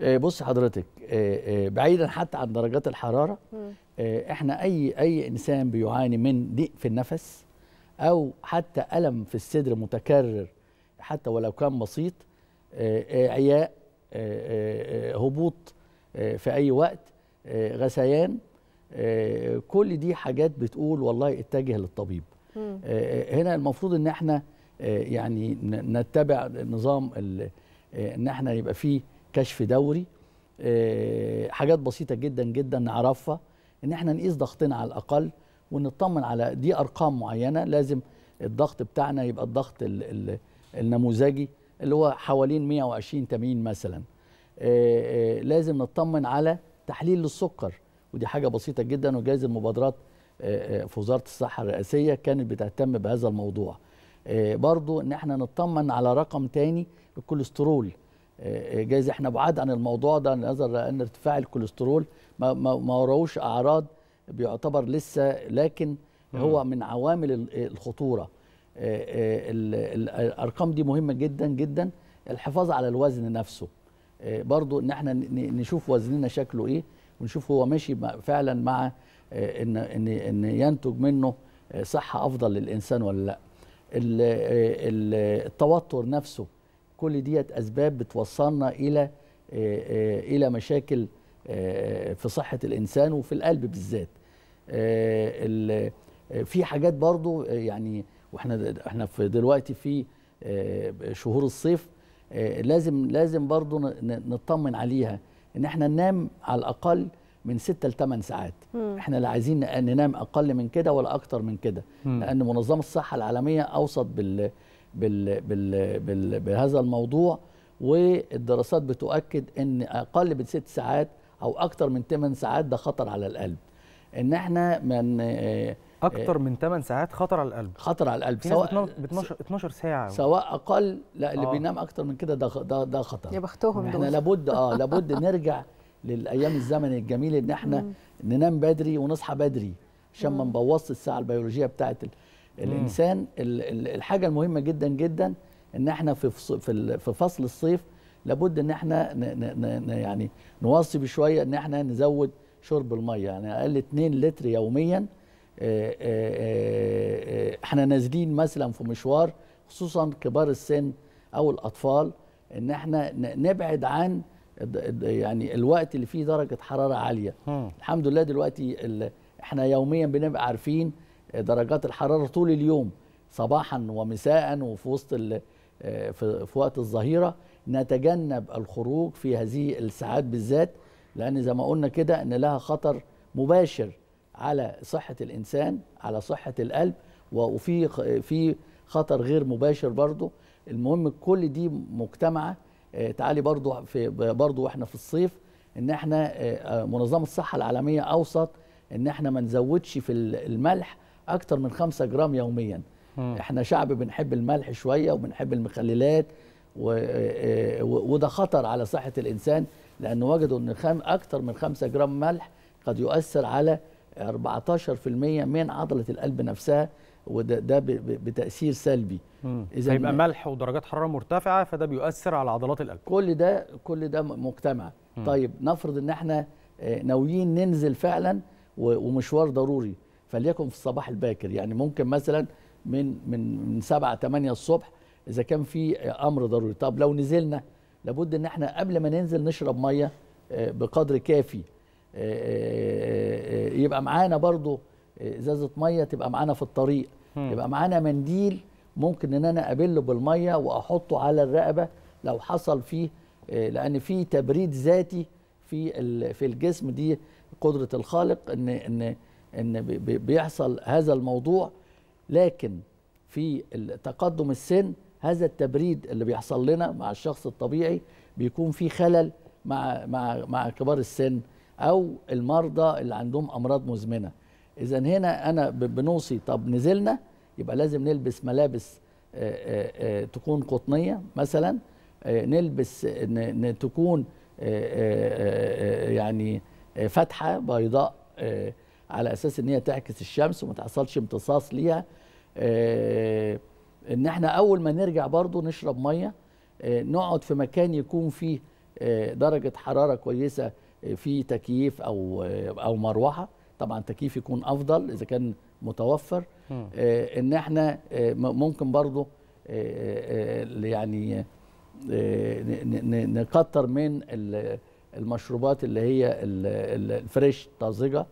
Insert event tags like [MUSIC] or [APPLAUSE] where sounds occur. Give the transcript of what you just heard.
آه، بص حضرتك آه، آه، بعيدا حتى عن درجات الحراره احنا اي اي انسان بيعاني من ضيق في النفس او حتى الم في الصدر متكرر حتى ولو كان بسيط عياء هبوط في اي وقت غثيان كل دي حاجات بتقول والله اتجه للطبيب هنا المفروض ان احنا يعني نتبع نظام ان احنا يبقى فيه كشف دوري آه، حاجات بسيطه جدا جدا نعرفها ان احنا نقيس ضغطنا على الاقل ونطمن على دي ارقام معينه لازم الضغط بتاعنا يبقى الضغط النموذجي اللي هو حوالين 120 80 مثلا آه، آه، لازم نطمن على تحليل للسكر ودي حاجه بسيطه جدا وجايز المبادرات في وزاره الصحه الرئاسيه كانت بتهتم بهذا الموضوع برضو ان احنا نطمن على رقم تاني الكوليسترول آه، آه، جايز احنا بعاد عن الموضوع ده نظرا لان ارتفاع الكوليسترول ما, ما, ما وراهوش اعراض بيعتبر لسه لكن هو من عوامل الخطوره آه، الارقام دي مهمه جدا جدا الحفاظ على الوزن نفسه برضو ان احنا نشوف وزننا شكله ايه ونشوف هو ماشي فعلا مع ان ان ان ينتج منه صحه افضل للانسان ولا لا التوتر نفسه كل ديت اسباب بتوصلنا الى آه، آه، الى مشاكل آه، في صحه الانسان وفي القلب بالذات في حاجات برضو يعني واحنا احنا في دلوقتي في شهور الصيف لازم لازم برضو نطمن عليها ان احنا ننام على الاقل من 6 ل 8 ساعات مم. احنا لا عايزين ننام اقل من كده ولا اكتر من كده لان منظمه الصحه العالميه اوصت بال بال بال بال بهذا الموضوع والدراسات بتؤكد ان اقل من ست ساعات او اكتر من 8 ساعات ده خطر على القلب ان احنا من آه، اكتر من 8 ساعات خطر على القلب خطر على القلب سواء 12 12 ساعه سواء اقل لا اللي آه. بينام اكتر من كده ده ده ده خطر يا بختهم احنا لابد اه [LAUGHS] لابد نرجع للايام الزمن الجميل ان احنا ننام بدري ونصحى بدري عشان ما نبوظش الساعه البيولوجيه بتاعت الانسان الحاجه المهمه جدا جدا ان احنا في في فصل الصيف لابد ان احنا يعني نواصي بشويه ان احنا نزود شرب الميه يعني اقل 2 لتر يوميا آه، آه، آه، احنا نازلين مثلا في مشوار خصوصا كبار السن او الاطفال ان احنا نبعد عن يعني الوقت اللي فيه درجه حراره عاليه الحمد لله دلوقتي احنا يوميا بنبقى عارفين درجات الحراره طول اليوم صباحا ومساء وفي وسط آه، في وقت الظهيره نتجنب الخروج في هذه الساعات بالذات لان زي ما قلنا كده ان لها خطر مباشر على صحه الانسان على صحه القلب وفي في خطر غير مباشر برضه المهم كل دي مجتمعه آه، تعالي برضه في برضه واحنا في الصيف ان احنا آه، منظمه الصحه العالميه اوصت ان احنا ما نزودش في الملح اكتر من 5 جرام يوميا مم. احنا شعب بنحب الملح شويه وبنحب المخللات و... آه، وده خطر على صحه الانسان لان وجدوا ان اكثر اكتر من 5 جرام ملح قد يؤثر على 14% من عضله القلب نفسها وده ده بتاثير سلبي اذا هيبقى ملح ودرجات حراره مرتفعه فده بيؤثر على عضلات القلب كل ده كل ده مجتمع مم. طيب نفرض ان احنا آه، ناويين ننزل فعلا ومشوار ضروري فليكن في الصباح الباكر يعني ممكن مثلا من من من 7 8 الصبح اذا كان في امر ضروري طب لو نزلنا لابد ان احنا قبل ما ننزل نشرب ميه آه، بقدر كافي آه، آه، يبقى معانا برضو ازازه ميه تبقى معانا في الطريق يبقى معانا منديل ممكن ان انا ابله بالميه واحطه على الرقبه لو حصل فيه لان في تبريد ذاتي في في الجسم دي قدره الخالق ان ان ان بيحصل هذا الموضوع لكن في تقدم السن هذا التبريد اللي بيحصل لنا مع الشخص الطبيعي بيكون في خلل مع مع مع كبار السن او المرضى اللي عندهم امراض مزمنه اذا هنا انا بنوصي طب نزلنا يبقى لازم نلبس ملابس تكون قطنيه مثلا نلبس تكون يعني فتحه بيضاء على اساس ان هي تعكس الشمس وما تحصلش امتصاص ليها آه، ان احنا اول ما نرجع برضو نشرب ميه آه، نقعد في مكان يكون فيه آه، درجه حراره كويسه في تكييف او او مروحه طبعا تكييف يكون افضل اذا كان متوفر ان احنا ممكن برضو يعني نكتر من المشروبات اللي هي الفريش طازجه